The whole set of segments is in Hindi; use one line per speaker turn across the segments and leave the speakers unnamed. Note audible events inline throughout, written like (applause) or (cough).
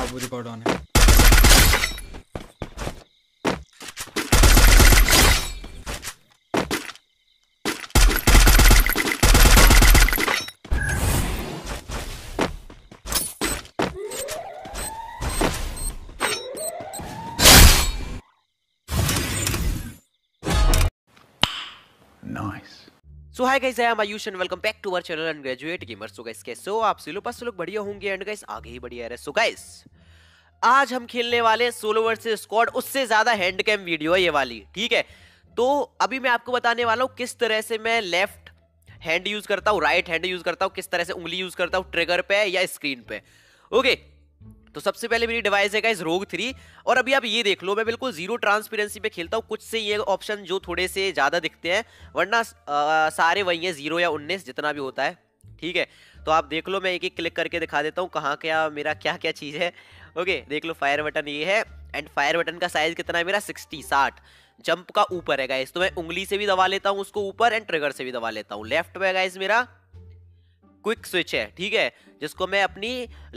हाँ वो रिकॉर्ड ऑन है Nice. So hi guys I am Ayush and welcome back to our channel and graduate gamers so guys कैसे हो आप सभी लोग पास तो लोग बढ़िया होंगे एंड गाइस आगे ही बढ़िया रहे सो गाइस आज हम खेलने वाले हैं सोलो वर्सेस स्क्वाड उससे ज्यादा हैंड कैम वीडियो है ये वाली ठीक है तो अभी मैं आपको बताने वाला हूं किस तरह से मैं लेफ्ट हैंड यूज करता हूं राइट हैंड यूज करता हूं किस तरह से उंगली यूज करता हूं ट्रिगर पे या स्क्रीन पे ओके okay, तो सबसे पहले मेरी डिवाइस है इस रोग थ्री और अभी आप ये देख लो मैं बिल्कुल जीरो ट्रांसपेरेंसी पे खेलता हूँ कुछ से ये ऑप्शन जो थोड़े से ज़्यादा दिखते हैं वरना आ, सारे वही हैं जीरो या उन्नीस जितना भी होता है ठीक है तो आप देख लो मैं एक एक क्लिक करके दिखा देता हूँ कहाँ क्या मेरा क्या क्या चीज़ है ओके देख लो फायर बटन ये है एंड फायर बटन का साइज़ कितना है मेरा सिक्सटी साठ जंप का ऊपर है गाइस तो मैं उंगली से भी दबा लेता हूँ उसको ऊपर एंड ट्रिगर से भी दबा लेता हूँ लेफ्ट में गाइस मेरा क्विक स्विच है ठीक है जिसको मैं अपनी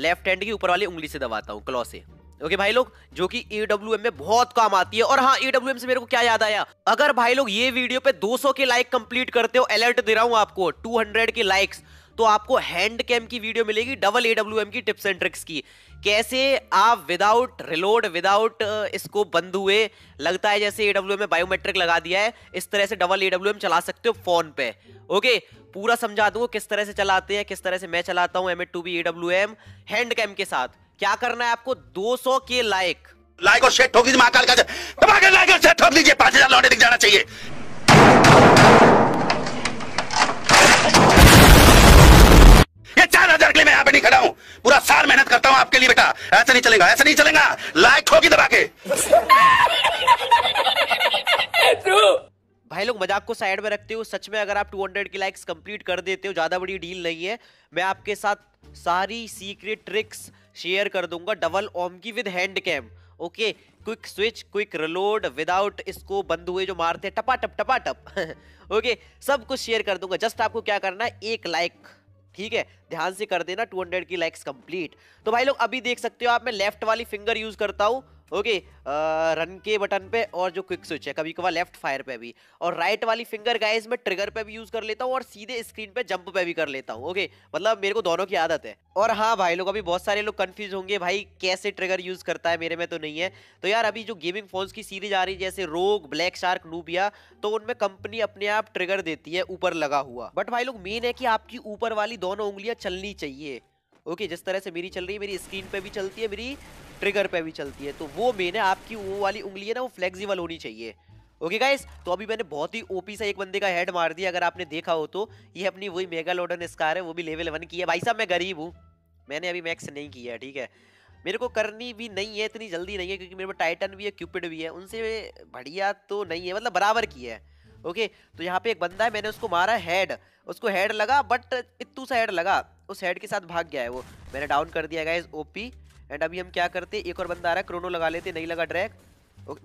लेफ्ट हैंड की ऊपर वाली उंगली से दबाता हूँ क्लॉ से ओके okay, भाई लोग जो कि ईडब्ल्यू में बहुत काम आती है और हाँ ईडब्ल्यू से मेरे को क्या याद आया अगर भाई लोग ये वीडियो पे 200 के लाइक कंप्लीट करते हो अलर्ट दे रहा हूँ आपको 200 के लाइक्स तो आपको हैंड कैम की वीडियो मिलेगी डबल ईडब्ल्यू की टिप्स एंड ट्रिक्स की कैसे आप विदाउट रिलोड विदाउट इसको बंद हुए लगता है जैसे ईडब्ल्यू में बायोमेट्रिक लगा दिया है इस तरह से डबल ईडब्ल्यू चला सकते हो फोन पे ओके पूरा समझा दूंगा किस तरह से चलाते हैं किस तरह से मैं चलाता हूं M A two B E W M hand cam के साथ क्या करना है आपको 200 के लाइक लाइक और शेट ठोक दीजिए महाकाल का लाइक और शेट ठोक दीजिए पांच हजार लौटे दिख जाना चलेगा ऐसा नहीं चलेगा लाइक ठोकी दबा के भाई लोग मजाक को साइड में रखते हो सच में अगर आप 200 की लाइक्स कंप्लीट कर देते हो ज्यादा बड़ी डील नहीं है मैं आपके साथ सारी सीक्रेट ट्रिक्स शेयर कर दूंगा डबल ओम की with hand cam okay quick switch quick reload without इसको बंद हुए जो मारते हैं टपा टप टपा टप ओके (laughs) सब कुछ शेयर कर दूंगा जस्ट आपको क्या करना है एक लाइक like ठीक है ध्यान से कर देना 200 की लाइक्स कंप्लीट तो भाई लोग अभी देख सकते हो आप मैं लेफ्ट वाली फिंगर यूज करता हूँ ओके रन uh, के बटन पे और जो क्विक स्विच है कभी कभार लेफ्ट फायर पे भी और राइट वाली फिंगर गाइस मैं ट्रिगर पे भी यूज़ कर लेता हूँ और सीधे स्क्रीन पे जंप पे भी कर लेता हूँ ओके मतलब मेरे को दोनों की आदत है और हाँ भाई लोग अभी बहुत सारे लोग कन्फ्यूज होंगे भाई कैसे ट्रिगर यूज़ करता है मेरे में तो नहीं है तो यार अभी जो गेमिंग फोन की सीरीज आ रही है जैसे रोग ब्लैक शार्क नूबिया तो उनमें कंपनी अपने आप ट्रिगर देती है ऊपर लगा हुआ बट भाई लोग मेन है कि आपकी ऊपर वाली दोनों उंगलियाँ चलनी चाहिए ओके okay, जिस तरह से मेरी चल रही है मेरी स्क्रीन पे भी चलती है मेरी ट्रिगर पे भी चलती है तो वो मेन है आपकी वो वाली उंगली है ना वो फ्लेक्सिबल होनी चाहिए ओके गाइस तो अभी मैंने बहुत ही ओपी सा एक बंदे का हेड मार दिया अगर आपने देखा हो तो ये अपनी वही मेगा लोडन स्कार है वो भी लेवल वन की है भाई साहब मैं गरीब हूँ मैंने अभी मैक्स नहीं किया है ठीक है मेरे को करनी भी नहीं है इतनी जल्दी नहीं है क्योंकि मेरे पास टाइटन भी है क्यूपिड भी है उनसे बढ़िया तो नहीं है मतलब बराबर की है ओके तो यहाँ पे एक बंदा है मैंने उसको मारा हेड उसको हेड लगा बट इतू सा हेड लगा उस हेड के साथ भाग गया है वो मैंने डाउन कर दिया गाइज ओपी एंड अभी हम क्या करते एक और बंदा आ रहा है क्रोनो लगा लेते नहीं लगा ड्रैक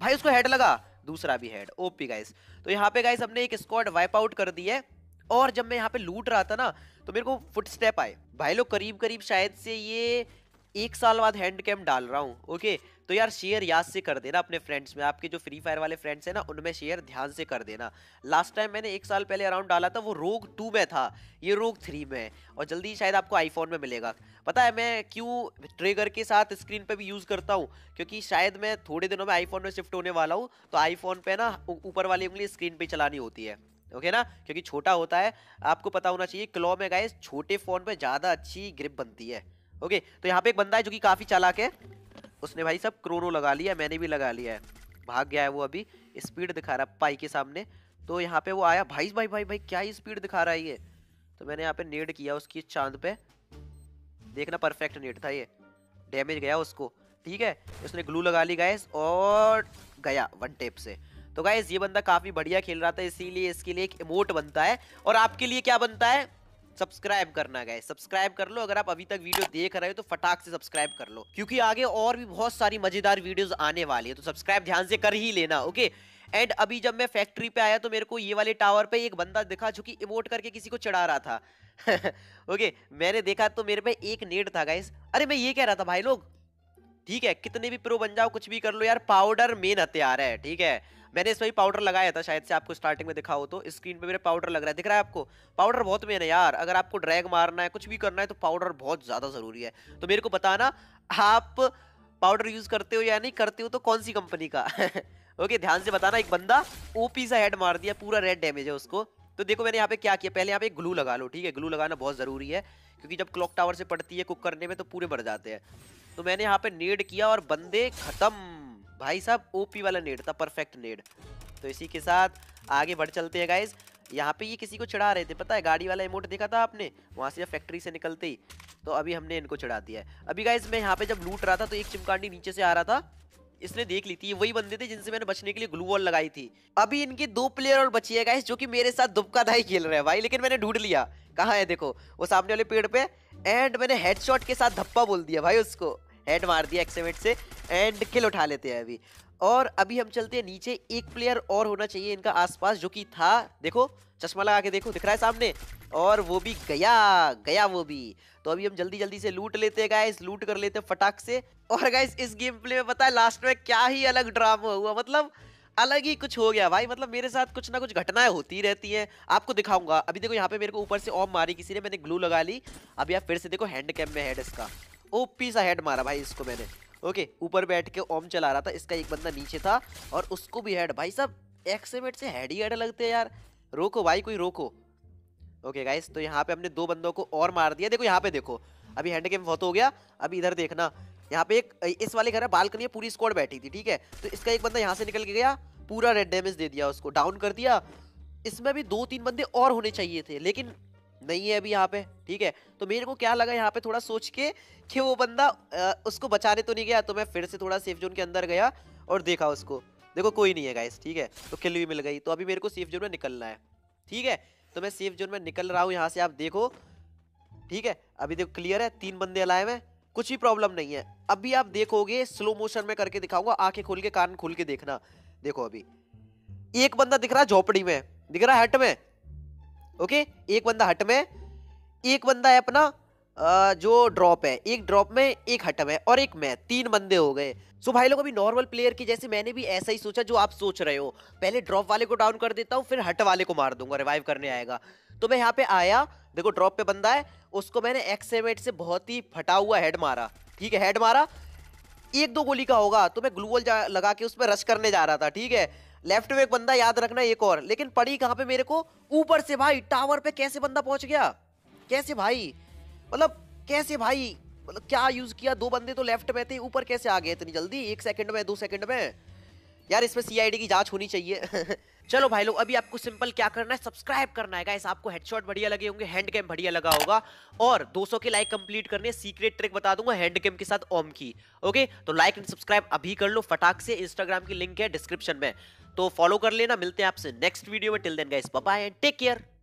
भाई उसको हेड लगा दूसरा भी हेड ओपी गाइस तो यहाँ पे गाइस हमने एक स्क्वाड वाइप आउट कर दी है और जब मैं यहाँ पे लूट रहा था ना तो मेरे को फुटस्टेप आए भाई लोग करीब करीब शायद से ये एक साल बाद हैंड कैम डाल रहा हूँ ओके तो यार शेयर याद से कर देना अपने फ्रेंड्स में आपके जो फ्री फायर वाले फ्रेंड्स हैं ना उनमें शेयर ध्यान से कर देना लास्ट टाइम मैंने एक साल पहले अराउंड डाला था वो रोग टू में था ये रोग थ्री में है और जल्दी शायद आपको आईफोन में मिलेगा पता है मैं क्यों ट्रेगर के साथ स्क्रीन पे भी यूज़ करता हूँ क्योंकि शायद मैं थोड़े दिनों में आईफोन में शिफ्ट होने वाला हूँ तो आईफोन पे ना ऊपर वाली उंगली स्क्रीन पर चलानी होती है ओके ना क्योंकि छोटा होता है आपको पता होना चाहिए क्लॉ में गाइस छोटे फ़ोन पर ज़्यादा अच्छी ग्रिप बनती है ओके तो यहाँ पे एक बंदा है जो कि काफ़ी चालाक है उसने भाई सब क्रोनो लगा लिया मैंने भी लगा लिया है भाग गया है वो अभी स्पीड दिखा रहा है पाई के सामने तो यहाँ पे वो आया भाई भाई भाई भाई क्या ही स्पीड दिखा रहा है ये तो मैंने यहाँ पे नेट किया उसकी चांद पे देखना परफेक्ट नेट था ये डैमेज गया उसको ठीक है उसने ग्लू लगा ली गाइस और गया वन टेप से तो गाइस ये बंदा काफ़ी बढ़िया खेल रहा था इसीलिए इसके लिए एक इमोट बनता है और आपके लिए क्या बनता है सब्सक्राइब करना गए सब्सक्राइब कर लो अगर आप अभी तक वीडियो देख रहे हो तो फटाक से सब्सक्राइब कर लो क्योंकि आगे और भी बहुत सारी मजेदार वीडियोस आने वाली है तो सब्सक्राइब ध्यान से कर ही लेना ओके एंड अभी जब मैं फैक्ट्री पे आया तो मेरे को ये वाले टावर पे एक बंदा दिखा जो कि इमोट करके किसी को चढ़ा रहा था (laughs) ओके मैंने देखा तो मेरे पे एक नेट था गाइस अरे मैं ये कह रहा था भाई लोग ठीक है कितने भी प्रो बन जाओ कुछ भी कर लो यार पाउडर मेन हथियार है ठीक है मैंने इसमें भी पाउडर लगाया था शायद से आपको स्टार्टिंग में दिखा हो तो स्क्रीन पे मेरे पाउडर लग रहा है दिख रहा है आपको पाउडर बहुत मेन है यार अगर आपको ड्रैग मारना है कुछ भी करना है तो पाउडर बहुत ज़्यादा ज़रूरी है तो मेरे को बताना आप पाउडर यूज़ करते हो या नहीं करते हो तो कौन सी कंपनी का ओके (laughs) ध्यान से बताना एक बंदा ओपी सा हेड मार दिया पूरा रेड डैमेज है उसको तो देखो मैंने यहाँ पे क्या किया पहले यहाँ पे ग्लू लगा लो ठीक है ग्लू लगाना बहुत ज़रूरी है क्योंकि जब क्लॉक टावर से पड़ती है कुक करने में तो पूरे मर जाते हैं तो मैंने यहाँ पे नेड किया और बंदे खत्म भाई साहब ओपी वाला नेड था परफेक्ट नेड तो इसी के साथ आगे बढ़ चलते हैं गाइज यहाँ पे ये किसी को चढ़ा रहे थे पता है गाड़ी वाला इमोट देखा था आपने वहाँ से जब फैक्ट्री से निकलते ही तो अभी हमने इनको चढ़ा दिया है अभी गाइज मैं यहाँ पे जब लूट रहा था तो एक चिमकांडी नीचे से आ रहा था इसने देख ली थी वही बंदे थे जिनसे मैंने बचने के लिए ग्लू वॉल लगाई थी अभी इनके दो प्लेयर और बची है गाइस जो कि मेरे साथ दुबका दाई खेल रहे हैं भाई लेकिन मैंने ढूंढ लिया कहाँ है देखो वो सामने वाले पेड़ पे एंड मैंने हेडशॉट के साथ धप्पा बोल दिया भाई उसको हेड मार दिया एक्सेमेट से एंड किल उठा लेते हैं अभी और अभी हम चलते हैं नीचे एक प्लेयर और होना चाहिए इनका आसपास जो कि था देखो चश्मा लगा के देखो दिख रहा है सामने और वो भी गया गया वो भी तो अभी हम जल्दी जल्दी से लूट लेते हैं गाइस लूट कर लेते हैं फटाक से और गाइस इस गेम प्ले में पता है लास्ट में क्या ही अलग ड्रामा हुआ मतलब अलग ही कुछ हो गया भाई मतलब मेरे साथ कुछ ना कुछ घटनाएं होती रहती हैं आपको दिखाऊंगा अभी देखो यहाँ पे मेरे को ऊपर से ऑम मारी किसी ने मैंने ग्लू लगा ली अभी आप फिर से देखो हैंड कैम में हेड इसका ओपी सा हेड मारा भाई इसको मैंने ओके ऊपर बैठ के ओम चला रहा था इसका एक बंदा नीचे था और उसको भी हेड भाई साहब एक्सेमेट से हेड ही हेड लगते हैं यार रोको भाई कोई रोको ओके गाइस तो यहाँ पे हमने दो बंदों को और मार दिया देखो यहाँ पे देखो अभी हैंड गेम बहुत हो गया अभी इधर देखना यहाँ पे एक इस वाले घर में बालकनी है पूरी स्क्वाड बैठी थी ठीक है तो इसका एक बंदा यहाँ से निकल के गया पूरा रेड डैमेज दे दिया उसको डाउन कर दिया इसमें भी दो तीन बंदे और होने चाहिए थे लेकिन नहीं है अभी यहाँ पे ठीक है तो मेरे को क्या लगा यहाँ पे थोड़ा सोच के कि वो बंदा उसको बचाने तो नहीं गया तो मैं फिर से थोड़ा सेफ जोन के अंदर गया और देखा उसको देखो कोई नहीं है गाइस ठीक है तो किल भी मिल गई तो अभी मेरे को सेफ जोन में निकलना है ठीक है तो मैं सेफ जोन में निकल रहा हूँ यहाँ से आप देखो ठीक है अभी देखो क्लियर है तीन बंदे अलाए हुए कुछ भी प्रॉब्लम नहीं है अभी आप देखोगे स्लो मोशन में करके दिखाऊंगा आंखें खोल के कान खोल के देखना देखो अभी एक बंदा दिख रहा है झोपड़ी में दिख रहा है हट में ओके एक बंदा हट में एक बंदा है अपना जो ड्रॉप है एक ड्रॉप में एक हटम है और एक मैं तीन बंदे हो गए सो भाई लोग अभी नॉर्मल प्लेयर की जैसे मैंने भी ऐसा ही सोचा जो आप सोच रहे हो पहले ड्रॉप वाले को डाउन कर देता हूँ फिर हट वाले को मार दूंगा रिवाइव करने आएगा तो मैं यहाँ पे आया देखो ड्रॉप पे बंदा है उसको मैंने एक्सेमेट से बहुत ही फटा हुआ हेड मारा ठीक है हेड मारा एक दो गोली का होगा तो मैं ग्लूवल लगा के उसमें रश करने जा रहा था ठीक है लेफ्ट में एक बंदा याद रखना एक और लेकिन पड़ी कहां पे मेरे को ऊपर से भाई टावर पे कैसे बंदा पहुंच गया कैसे भाई मतलब कैसे भाई मतलब क्या यूज किया दो बंदे तो लेफ्ट में थे ऊपर कैसे आ गए इतनी जल्दी एक सेकंड में दो सेकंड में यार इसमें सीआईडी की जांच होनी चाहिए (laughs) चलो भाई लोग अभी आपको सिंपल क्या करना है सब्सक्राइब करना है आपको हेडशॉट बढ़िया लगे होंगे हैंड कैम बढ़िया लगा होगा और 200 के लाइक कंप्लीट करने सीक्रेट ट्रिक बता दूंगा हैंड कैम के साथ ओम की ओके तो लाइक एंड सब्सक्राइब अभी कर लो फटाक से इंस्टाग्राम की लिंक है डिस्क्रिप्शन में तो फॉलो कर लेना मिलते हैं आपसे नेक्स्ट वीडियो में till then guys bye and take care